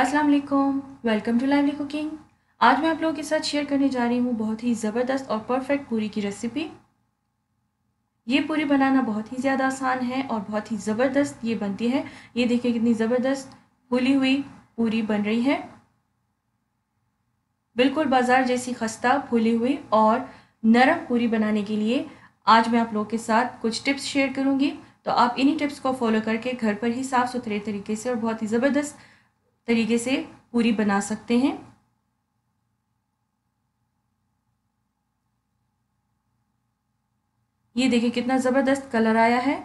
अस्सलाम वालेकुम welcome to lively cooking आज मैं आप लोगों के साथ शेयर करने जा रही हूँ बहुत ही ज़बरदस्त और परफेक्ट पूरी की रेसिपी ये पूरी बनाना बहुत ही ज़्यादा आसान है और बहुत ही ज़बरदस्त ये बनती है ये देखिए कितनी ज़बरदस्त फूली हुई पूरी बन रही है बिल्कुल बाज़ार जैसी खस्ता फूली हुई और नरम पूरी बनाने के लिए आज मैं आप लोगों के साथ कुछ टिप्स शेयर करूँगी तो आप इन्हीं टिप्स को फॉलो करके घर पर ही साफ़ सुथरे तरीके से और बहुत ही ज़बरदस्त तरीके से पूरी बना सकते हैं ये देखिए कितना ज़बरदस्त कलर आया है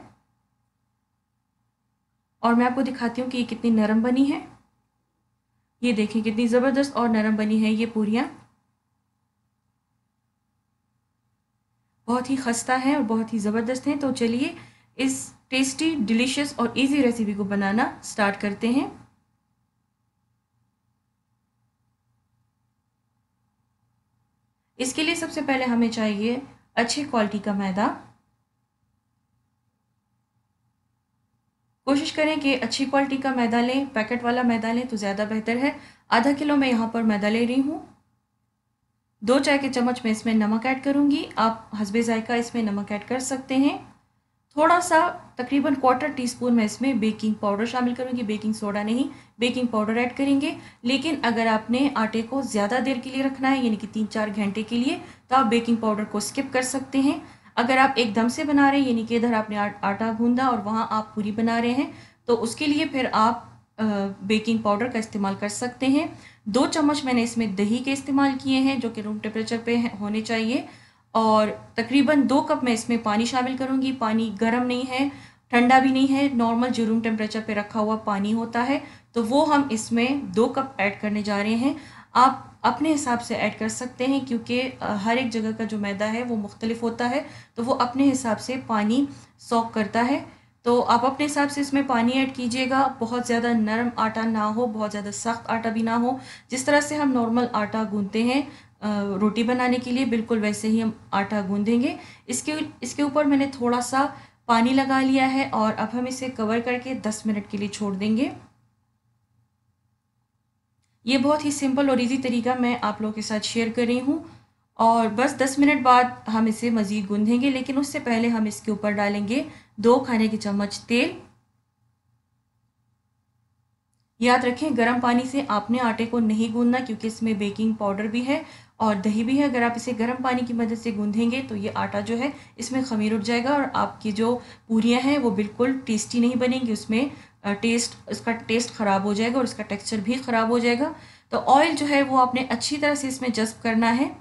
और मैं आपको दिखाती हूँ कि ये कितनी नरम बनी है ये देखें कितनी ज़बरदस्त और नरम बनी है ये पूरियाँ बहुत ही खस्ता है और बहुत ही ज़बरदस्त हैं तो चलिए इस टेस्टी डिलीशियस और इजी रेसिपी को बनाना स्टार्ट करते हैं इसके लिए सबसे पहले हमें चाहिए अच्छी क्वालिटी का मैदा कोशिश करें कि अच्छी क्वालिटी का मैदा लें पैकेट वाला मैदा लें तो ज़्यादा बेहतर है आधा किलो मैं यहाँ पर मैदा ले रही हूँ दो चाय के चम्मच में इसमें नमक ऐड करूँगी आप हसबे ज़ायका इसमें नमक ऐड कर सकते हैं थोड़ा सा तकरीबन क्वार्टर टी स्पून मैं इसमें बेकिंग पाउडर शामिल करूँगी बेकिंग सोडा नहीं बेकिंग पाउडर ऐड करेंगे लेकिन अगर आपने आटे को ज़्यादा देर के लिए रखना है यानी कि तीन चार घंटे के लिए तो आप बेकिंग पाउडर को स्किप कर सकते हैं अगर आप एकदम से बना रहे हैं यानी कि इधर आपने आटा गूंदा और वहाँ आप पूरी बना रहे हैं तो उसके लिए फिर आप आ, बेकिंग पाउडर का इस्तेमाल कर सकते हैं दो चम्मच मैंने इसमें दही के इस्तेमाल किए हैं जो कि रूम टेम्परेचर पे होने चाहिए और तकरीबन दो कप मैं इसमें पानी शामिल करूँगी पानी गर्म नहीं है ठंडा भी नहीं है नॉर्मल जो रूम टेम्परेचर पर रखा हुआ पानी होता है तो वो हम इसमें दो कप ऐड करने जा रहे हैं आप अपने हिसाब से ऐड कर सकते हैं क्योंकि हर एक जगह का जो मैदा है वो मुख्तलिफ होता है तो वो अपने हिसाब से पानी सॉक करता है तो आप अपने हिसाब से इसमें पानी ऐड कीजिएगा बहुत ज़्यादा नरम आटा ना हो बहुत ज़्यादा सख्त आटा भी ना हो जिस तरह से हम नॉर्मल आटा गूँधते हैं रोटी बनाने के लिए बिल्कुल वैसे ही हम आटा गूंदेंगे इसके इसके ऊपर मैंने थोड़ा सा पानी लगा लिया है और अब हम इसे कवर करके दस मिनट के लिए छोड़ देंगे ये बहुत ही सिंपल और इजी तरीका मैं आप लोगों के साथ शेयर कर रही हूँ और बस दस मिनट बाद हम इसे मज़ीद गूंधेंगे लेकिन उससे पहले हम इसके ऊपर डालेंगे दो खाने के चम्मच तेल याद रखें गर्म पानी से आपने आटे को नहीं गूंदना क्योंकि इसमें बेकिंग पाउडर भी है और दही भी है अगर आप इसे गर्म पानी की मदद से गूंधेंगे तो ये आटा जो है इसमें खमीर उठ जाएगा और आपकी जो पूरियाँ हैं वो बिल्कुल टेस्टी नहीं बनेंगी उसमें टेस्ट उसका टेस्ट ख़राब हो जाएगा और उसका टेक्सचर भी ख़राब हो जाएगा तो ऑयल जो है वो आपने अच्छी तरह से इसमें जज्ब करना है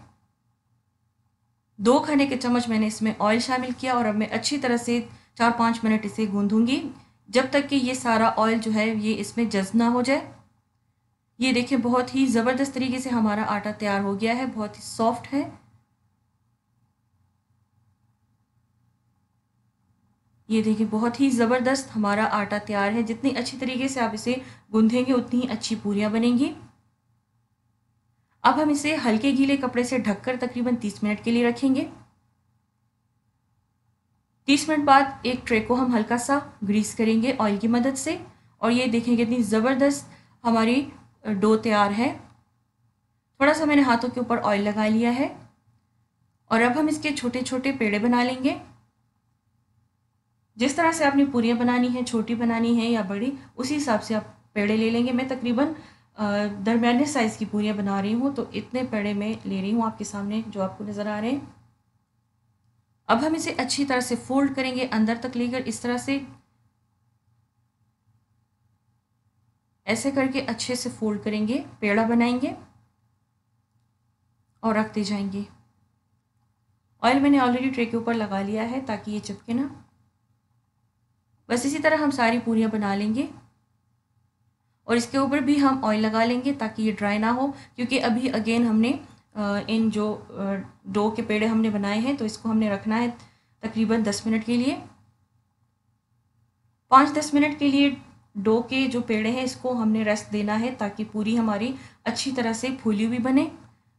दो खाने के चम्मच मैंने इसमें ऑयल शामिल किया और अब मैं अच्छी तरह से चार पाँच मिनट इसे गूंधूंगी जब तक कि ये सारा ऑयल जो है ये इसमें जज्ब ना हो जाए ये देखें बहुत ही ज़बरदस्त तरीके से हमारा आटा तैयार हो गया है बहुत ही सॉफ्ट है ये देखिए बहुत ही ज़बरदस्त हमारा आटा तैयार है जितनी अच्छी तरीके से आप इसे गूंधेंगे उतनी ही अच्छी पूरियाँ बनेंगी अब हम इसे हल्के गीले कपड़े से ढककर तकरीबन 30 मिनट के लिए रखेंगे 30 मिनट बाद एक ट्रे को हम हल्का सा ग्रीस करेंगे ऑयल की मदद से और ये देखेंगे कितनी ज़बरदस्त हमारी डो तैयार है थोड़ा सा मैंने हाथों के ऊपर ऑयल लगा लिया है और अब हम इसके छोटे छोटे पेड़े बना लेंगे जिस तरह से आपने पूरियाँ बनानी है छोटी बनानी है या बड़ी उसी हिसाब से आप पेड़े ले लेंगे मैं तकरीबन दरमियाने साइज़ की पूरियाँ बना रही हूँ तो इतने पेड़े मैं ले रही हूँ आपके सामने जो आपको नज़र आ रहे हैं अब हम इसे अच्छी तरह से फोल्ड करेंगे अंदर तक लेकर इस तरह से ऐसे करके अच्छे से फोल्ड करेंगे पेड़ा बनाएंगे और रखते जाएंगे ऑयल मैंने ऑलरेडी ट्रे के ऊपर लगा लिया है ताकि ये चिपके ना बस इसी तरह हम सारी पूरियाँ बना लेंगे और इसके ऊपर भी हम ऑयल लगा लेंगे ताकि ये ड्राई ना हो क्योंकि अभी अगेन हमने इन जो डो के पेड़े हमने बनाए हैं तो इसको हमने रखना है तकरीबन दस मिनट के लिए पाँच दस मिनट के लिए डो के जो पेड़े हैं इसको हमने रेस्ट देना है ताकि पूरी हमारी अच्छी तरह से फूली हुई बने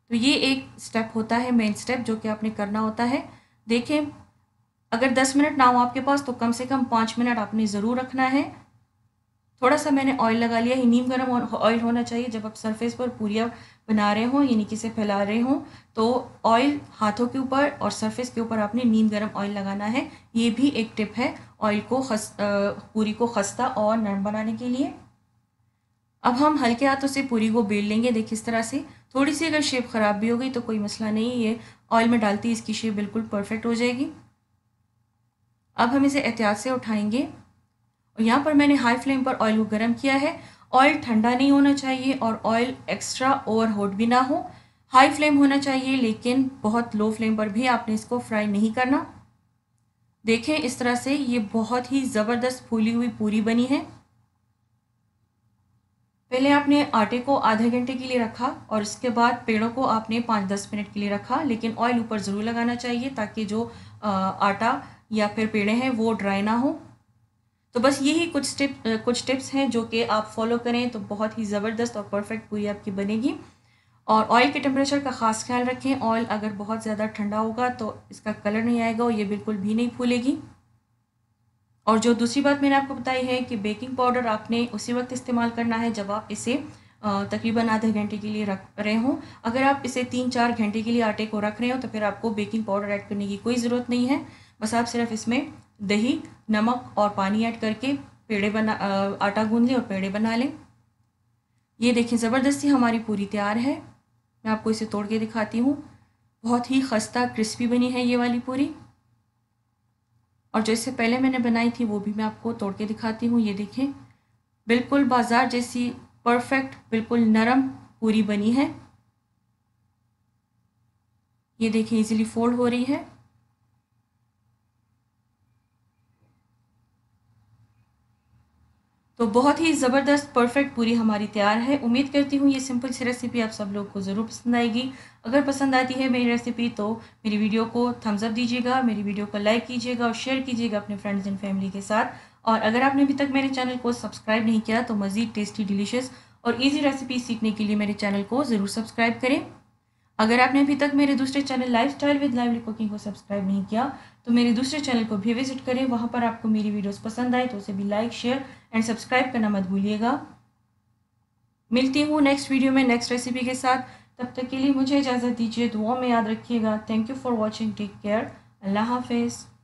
तो ये एक स्टेप होता है मेन स्टेप जो कि आपने करना होता है देखें अगर दस मिनट ना हो आपके पास तो कम से कम पाँच मिनट आपने ज़रूर रखना है थोड़ा सा मैंने ऑयल लगा लिया है नीम गर्म ऑयल होना चाहिए जब आप सरफेस पर पूरियाँ बना रहे हों यानी कि इसे फैला रहे हों तो ऑयल हाथों के ऊपर और सरफेस के ऊपर आपने नीम गर्म ऑयल लगाना है ये भी एक टिप है ऑयल को खस पूरी को खस्ता और नरम बनाने के लिए अब हम हल्के हाथों से पूरी को बेल लेंगे देखिए इस तरह से थोड़ी सी अगर शेप ख़राब भी हो गई तो कोई मसला नहीं ये ऑयल में डालती इसकी शेप बिल्कुल परफेक्ट हो जाएगी अब हम इसे एहतियात से उठाएंगे और यहाँ पर मैंने हाई फ्लेम पर ऑयल को गर्म किया है ऑयल ठंडा नहीं होना चाहिए और ऑयल एक्स्ट्रा ओवर हॉट भी ना हो हाई फ्लेम होना चाहिए लेकिन बहुत लो फ्लेम पर भी आपने इसको फ्राई नहीं करना देखें इस तरह से ये बहुत ही ज़बरदस्त फूली हुई पूरी बनी है पहले आपने आटे को आधे घंटे के लिए रखा और इसके बाद पेड़ों को आपने पाँच दस मिनट के लिए रखा लेकिन ऑयल ऊपर ज़रूर लगाना चाहिए ताकि जो आटा या फिर पेड़े हैं वो ड्राई ना हों तो बस यही कुछ टिप कुछ टिप्स हैं जो कि आप फॉलो करें तो बहुत ही ज़बरदस्त और परफेक्ट पूरी आपकी बनेगी और ऑयल के टेम्परेचर का ख़ास ख्याल रखें ऑयल अगर बहुत ज़्यादा ठंडा होगा तो इसका कलर नहीं आएगा और ये बिल्कुल भी नहीं फूलेगी और जो दूसरी बात मैंने आपको बताई है कि बेकिंग पाउडर आपने उसी वक्त इस्तेमाल करना है जब आप इसे तकरीबन आधे घंटे के लिए रख रहे हों अगर आप इसे तीन चार घंटे के लिए आटे को रख रहे हो तो फिर आपको बेकिंग पाउडर ऐड करने की कोई ज़रूरत नहीं है बस आप सिर्फ इसमें दही नमक और पानी ऐड करके पेड़े बना आटा गूंद लें और पेड़े बना लें ये देखिए ज़बरदस्ती हमारी पूरी तैयार है मैं आपको इसे तोड़ के दिखाती हूँ बहुत ही खस्ता क्रिस्पी बनी है ये वाली पूरी और जो इससे पहले मैंने बनाई थी वो भी मैं आपको तोड़ के दिखाती हूँ ये देखें बिल्कुल बाज़ार जैसी परफेक्ट बिल्कुल नरम पूरी बनी है ये देखें इजीली फोल्ड हो रही है तो बहुत ही ज़बरदस्त परफेक्ट पूरी हमारी तैयार है उम्मीद करती हूँ ये सिंपल सी रेसिपी आप सब लोग को ज़रूर पसंद आएगी अगर पसंद आती है मेरी रेसिपी तो मेरी वीडियो को थम्स अप दीजिएगा मेरी वीडियो को लाइक कीजिएगा और शेयर कीजिएगा अपने फ्रेंड्स एंड फैमिली के साथ और अगर आपने अभी तक मेरे चैनल को सब्सक्राइब नहीं किया तो मज़ीद टेस्टी डिलीशियस और ईजी रेसिपी सीखने के लिए मेरे चैनल को ज़रूर सब्सक्राइब करें अगर आपने अभी तक मेरे दूसरे channel lifestyle with lively cooking को सब्सक्राइब नहीं किया तो मेरे दूसरे चैनल को भी विजिट करें वहाँ पर आपको मेरी वीडियोस पसंद आए तो उसे भी लाइक शेयर एंड सब्सक्राइब करना मत भूलिएगा मिलती हूँ नेक्स्ट वीडियो में नेक्स्ट रेसिपी के साथ तब तक के लिए मुझे इजाज़त दीजिए दुआ में याद रखिएगा thank you for watching take care अल्लाह हाफिज़